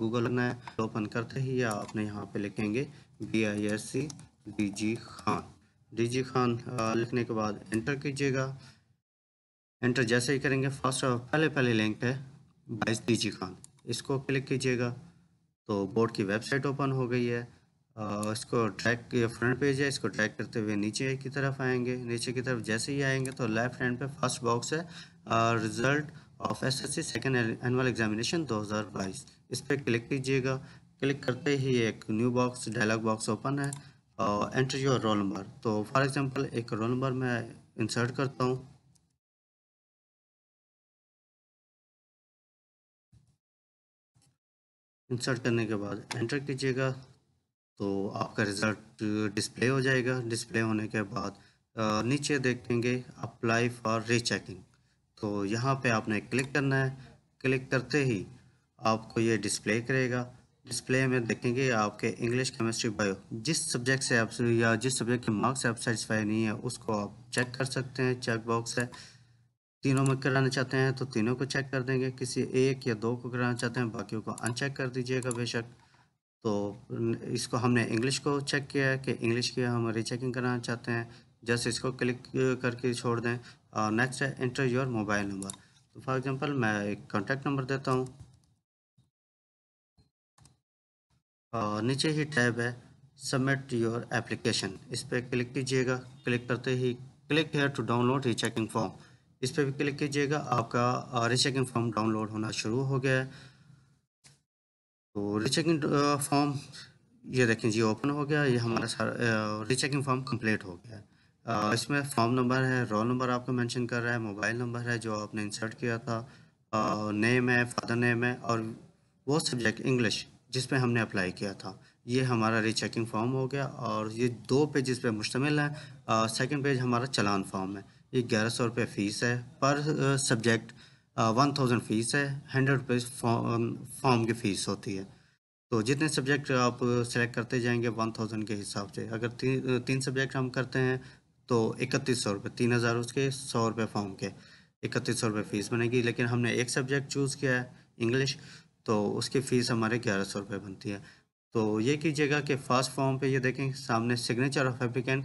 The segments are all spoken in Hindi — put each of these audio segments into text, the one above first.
गूगल करना है ओपन तो करते ही या अपने यहाँ पे लिखेंगे B I S C D G Khan D G Khan लिखने के बाद एंटर कीजिएगा एंटर जैसे ही करेंगे फर्स्ट पहले पहले लिंक है बाईस डी जी खान इसको क्लिक कीजिएगा तो बोर्ड की वेबसाइट ओपन हो गई है इसको ट्रैक ये फ्रंट पेज है इसको ट्रैक करते हुए नीचे की तरफ आएंगे नीचे की तरफ जैसे ही आएंगे तो लेफ्ट हैंड पे फर्स्ट बॉक्स है result of SSC second annual examination 2022 इस पर क्लिक कीजिएगा क्लिक करते ही एक new box dialog box open है और एंटर योर रोल नंबर तो फॉर एग्जांपल एक रोल नंबर मैं इंसर्ट करता हूँ इंसर्ट करने के बाद एंटर कीजिएगा तो आपका रिज़ल्ट डिस्प्ले हो जाएगा डिस्प्ले होने के बाद नीचे देखेंगे अप्लाई फॉर रीचेकिंग तो यहाँ पे आपने क्लिक करना है क्लिक करते ही आपको ये डिस्प्ले करेगा डिस्प्ले में देखेंगे आपके इंग्लिश केमिस्ट्री बायो जिस सब्जेक्ट से आप या जिस सब्जेक्ट के मार्क्स से आप सेटिस्फाई नहीं है उसको आप चेक कर सकते हैं चेक बॉक्स है तीनों में कराना चाहते हैं तो तीनों को चेक कर देंगे किसी एक या दो को कराना चाहते हैं बाकी को अनचेक कर दीजिएगा बेशक तो इसको हमने इंग्लिश को चेक किया है कि इंग्लिश की हम रीचेकिंग कराना चाहते हैं जस्ट इसको क्लिक करके छोड़ दें नेक्स्ट है इंटर योर मोबाइल नंबर तो फॉर एग्जांपल मैं एक कॉन्टैक्ट नंबर देता हूँ और नीचे ही टैब है सबमिट योर एप्लीकेशन इस पर क्लिक कीजिएगा क्लिक करते ही click here to download rechecking form इस पर भी क्लिक कीजिएगा आपका रीचेकिंग फॉर्म डाउनलोड होना शुरू हो गया है तो रीचेकिंग फॉर्म ये देखें जी ओपन हो गया ये हमारा सारा रीचेकिंग फॉर्म कंप्लीट हो गया है इसमें फॉर्म नंबर है रोल नंबर आपको मेंशन कर रहा है मोबाइल नंबर है जो आपने इंसर्ट किया था नेम है फादर नेम है और वो सब्जेक्ट इंग्लिश जिस पे हमने अप्लाई किया था ये हमारा रीचेकिंग फॉर्म हो गया और ये दो पेज़ पे मुश्तमिल है सेकंड पेज हमारा चलान फॉर्म है ये ग्यारह सौ रुपये फ़ीस है पर सब्जेक्ट वन थाउजेंड फ़ीस है हंड्रेड रुपये फॉर्म की फ़ीस होती है तो जितने सब्जेक्ट आप सेलेक्ट करते जाएंगे वन थाउजेंड के हिसाब से अगर ती, तीन सब्जेक्ट हम करते हैं तो इकतीस सौ रुपये तीन हज़ार उसके सौ रुपये फॉर्म के इकतीस सौ रुपये फ़ीस बनेगी लेकिन हमने एक सब्जेक्ट चूज़ किया है इंग्लिश तो उसकी फ़ीस हमारे ग्यारह सौ रुपये बनती है तो ये कीजिएगा कि फर्स्ट फॉर्म पे ये देखें सामने सिग्नेचर ऑफ एप्लीकेंट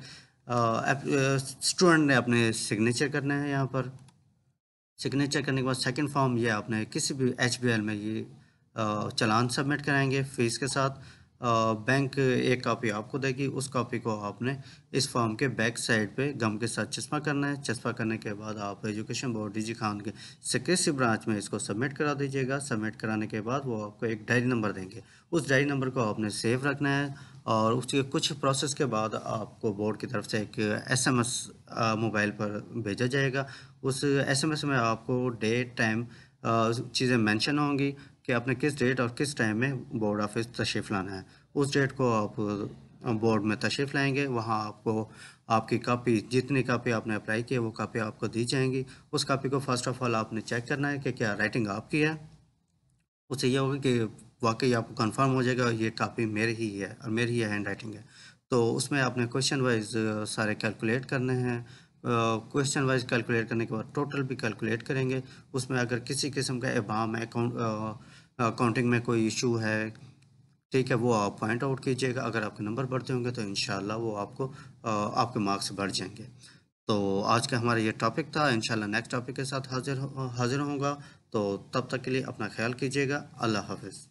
स्टूडेंट ने अपने सिग्नेचर करना है यहाँ पर सिग्नेचर करने के बाद सेकंड फॉर्म ये आपने किसी भी एच में ये आ, चलान सबमिट कराएंगे फ़ीस के साथ बैंक एक कापी आपको देगी उस कापी को आपने इस फॉर्म के बैक साइड पे गम के साथ चश्मा करना है चश्मा करने के बाद आप education board D G Khan के सिक्रेसी ब्रांच में इसको सबमिट करा दीजिएगा सबमिट कराने के बाद वो आपको एक डायरी नंबर देंगे उस डायरी नंबर को आपने सेव रखना है और उसके कुछ प्रोसेस के बाद आपको बोर्ड की तरफ से एक एस मोबाइल पर भेजा जाएगा उस एस में आपको डेट टाइम चीज़ें मैंशन होंगी कि आपने किस डेट और किस टाइम में बोर्ड ऑफिस तशरीफ़ लाना है उस डेट को आप बोर्ड में तशरीफ़ लाएंगे वहाँ आपको आपकी कापी जितनी कापी आपने अप्लाई की है वो कापी आपको दी जाएंगी उस कापी को फ़र्स्ट ऑफ़ ऑल आपने चेक करना है कि क्या राइटिंग आपकी है उससे यह होगा कि वाकई आपको कंफर्म हो जाएगा ये कापी मेरी ही है और मेरी ही हैंड राइटिंग है तो उसमें आपने क्वेश्चन वाइज सारे कैलकुलेट करने हैं क्वेश्चन वाइज कैलकुलेट करने के बाद टोटल भी कैलकुलेट करेंगे उसमें अगर किसी किस्म का एबाम है अकाउंटिंग में कोई इशू है ठीक है वो आप पॉइंट आउट कीजिएगा अगर आपके नंबर बढ़ते होंगे तो इन वो आपको आपके मार्क्स बढ़ जाएंगे तो आज का हमारा ये टॉपिक था इन नेक्स्ट टॉपिक के साथ हाजिर हाजिर होंगे तो तब तक के लिए अपना ख्याल कीजिएगा अल्लाह हाफिज़